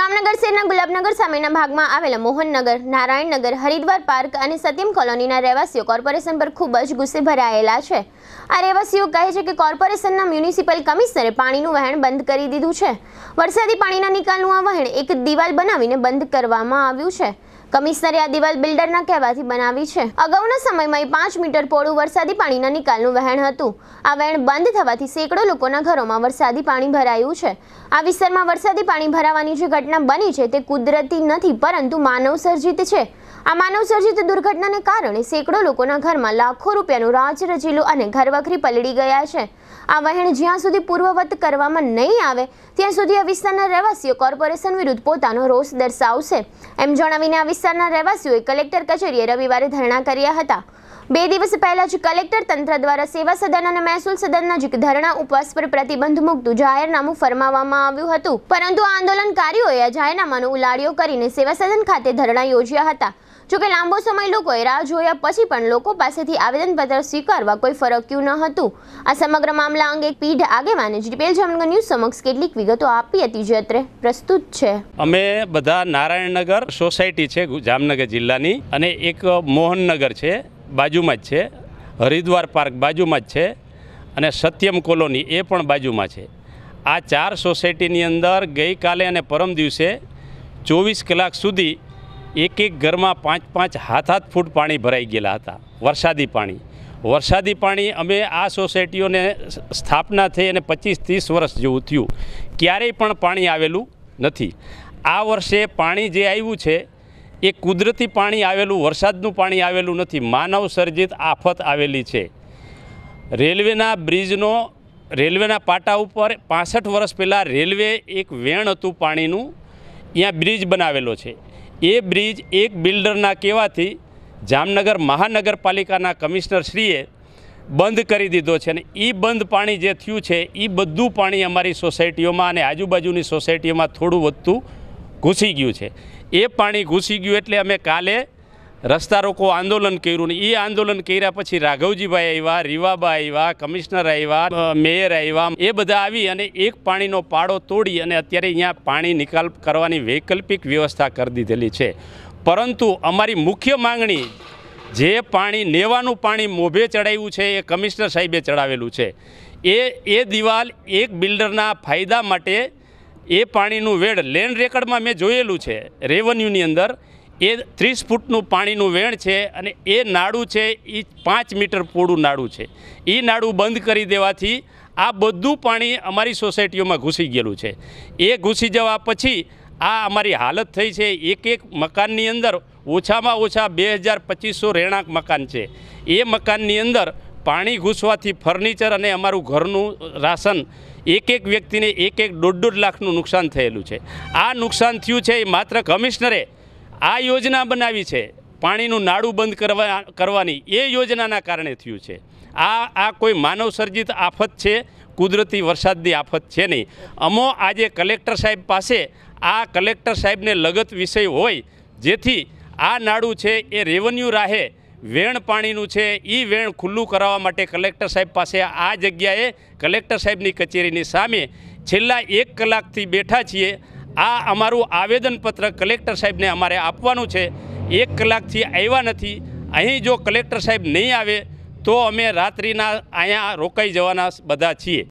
જામનગર શહેરના ગુલાબનગર સામેના ભાગમાં આવેલા મોહનનગર નારાયણનગર હરિદ્વાર પાર્ક અને સત્યમ કોલોનીના રહેવાસીઓ કોર્પોરેશન પર ખૂબ જ ગુસ્સે ભરાયેલા છે આ રહેવાસીઓ કહે છે કે કોર્પોરેશનના મ્યુનિસિપલ કમિશનરે પાણીનું વહેણ બંધ કરી દીધું છે વરસાદી પાણીના નિકાલનું આ વહેણ એક દિવાલ બનાવીને બંધ કરવામાં આવ્યું છે કમિશનરે આ દિવાલ બિલ્ડરના કહેવાથી બનાવી છે અગાઉના સમયમાં પાંચ મીટર પોળું વરસાદી પાણીના નિકાલનું વહેણ હતું આ વહેણ બંધ થવાથી સેંકડો લોકોના ઘરોમાં વરસાદી પાણી ભરાયું છે આ વિસ્તારમાં વરસાદી પાણી ભરાવાની જે ઘટના બની છે તે કુદરતી નથી પરંતુ માનવસર્જિત છે આ માનવસર્જિત દુર્ઘટનાને કારણે સેંકડો લોકોના ઘરમાં લાખો રૂપિયાનું રાજ રચેલું અને ઘરવખરી પલળી ગયા છે આ વહેણ જ્યાં સુધી પૂર્વવત કરવામાં નહીં આવે ત્યાં સુધી આ વિસ્તારના રહેવાસીઓ કોર્પોરેશન વિરુદ્ધ પોતાનો રોષ દર્શાવશે એમ જણાવીને આ વિસ્તારના રહેવાસીઓએ કલેક્ટર કચેરીએ રવિવારે ધરણા કર્યા હતા બે દિવસ પહેલા જ કલેક્ટર તંત્ર દ્વારા સેવા સદન અને મહેસૂલ સદનના નજીક ધરણા ઉપવાસ પર પ્રતિબંધ મૂકતું જાહેરનામું ફરમાવવામાં આવ્યું હતું પરંતુ આંદોલનકારીઓએ જાહેરનામાનો ઉલાડીઓ કરીને સેવા સદન ખાતે ધરણા યોજ્યા હતા જોકે લાંબો સમય લોકોએ રાહ જોયા પછી પણ લોકો પાસેથી આવેદનપત્ર સ્વીકારવા કોઈ ફરક્યું ન હતું આ સમગ્ર મામલા અંગે પીઢ આગેવાને જીપીએલ જામનગર ન્યૂઝ સમક્ષ કેટલીક વિગતો આપી હતી જે અત્રે પ્રસ્તુત છે અમે બધા નારાયણનગર સોસાયટી છે જામનગર જિલ્લાની અને એક મોહનનગર છે બાજુમાં જ છે હરિદ્વાર પાર્ક બાજુમાં જ છે અને સત્યમ કોલોની એ પણ બાજુમાં છે આ ચાર સોસાયટીની અંદર ગઈકાલે અને પરમ દિવસે ચોવીસ કલાક સુધી એક એક ઘરમાં પાંચ પાંચ હાથ હાથ ફૂટ પાણી ભરાઈ ગયેલા હતા વરસાદી પાણી વરસાદી પાણી અમે આ સોસાયટીઓને સ્થાપના થઈ અને પચીસ ત્રીસ વર્ષ જેવું થયું ક્યારેય પણ પાણી આવેલું નથી આ વર્ષે પાણી જે આવ્યું છે એ કુદરતી પાણી આવેલું વરસાદનું પાણી આવેલું નથી માનવ સર્જિત આફત આવેલી છે રેલવેના બ્રિજનો રેલવેના પાટા ઉપર પાસઠ વર્ષ પહેલાં રેલવે એક વેણ હતું પાણીનું ત્યાં બ્રિજ બનાવેલો છે એ બ્રિજ એક બિલ્ડરના કહેવાથી જામનગર મહાનગરપાલિકાના કમિશનરશ્રીએ બંધ કરી દીધો છે અને એ બંધ પાણી જે થયું છે એ બધું પાણી અમારી સોસાયટીઓમાં અને આજુબાજુની સોસાયટીઓમાં થોડું વધતું ઘૂસી ગયું છે એ પાણી ઘૂસી ગયું એટલે અમે કાલે રસ્તા રોકો આંદોલન કર્યું ને એ આંદોલન કર્યા પછી રાઘવજીભાઈ આવ્યા રીવાબા આવ્યા કમિશનર આવ્યા મેયર આવ્યા એ બધા આવી અને એક પાણીનો પાડો તોડી અને અત્યારે અહીંયા પાણી નિકાલ કરવાની વૈકલ્પિક વ્યવસ્થા કરી દીધેલી છે પરંતુ અમારી મુખ્ય માંગણી જે પાણી નેવાનું પાણી મોભે ચડાવ્યું છે એ કમિશનર સાહેબે ચડાવેલું છે એ એ દિવાલ એક બિલ્ડરના ફાયદા માટે એ પાણીનું વેડ લેન્ડ રેકર્ડમાં મેં જોયેલું છે રેવન્યુની અંદર એ ત્રીસ ફૂટનું પાણીનું વેણ છે અને એ નાડું છે એ પાંચ મીટર પોળું નાડું છે એ નાડું બંધ કરી દેવાથી આ બધું પાણી અમારી સોસાયટીઓમાં ઘૂસી ગયેલું છે એ ઘૂસી જવા પછી આ અમારી હાલત થઈ છે એક એક મકાનની અંદર ઓછામાં ઓછા બે હજાર પચીસો રહેણાંક મકાન છે એ મકાનની અંદર પાણી ઘૂસવાથી ફર્નિચર અને અમારું ઘરનું રાશન એક એક વ્યક્તિને એક એક દોઢ દોઢ લાખનું નુકસાન થયેલું છે આ નુકસાન થયું છે એ માત્ર કમિશનરે આ યોજના બનાવી છે પાણીનું નાડું બંધ કરવા કરવાની એ યોજનાના કારણે થયું છે આ આ કોઈ માનવસર્જિત આફત છે કુદરતી વરસાદની આફત છે નહીં અમો આજે કલેક્ટર સાહેબ પાસે આ કલેક્ટર સાહેબને લગત વિષય હોય જેથી આ નાડું છે એ રેવન્યુ રાહે વેણ પાણીનું છે એ વેણ ખુલ્લું કરાવવા માટે કલેક્ટર સાહેબ પાસે આ જગ્યાએ કલેક્ટર સાહેબની કચેરીની સામે છેલ્લા એક કલાકથી બેઠા છીએ આ અમારું આવેદનપત્ર કલેક્ટર સાહેબને અમારે આપવાનું છે એક કલાકથી આવ્યા નથી અહીં જો કલેક્ટર સાહેબ નહીં આવે તો અમે રાત્રિના અહીંયા રોકાઈ જવાના બધા છીએ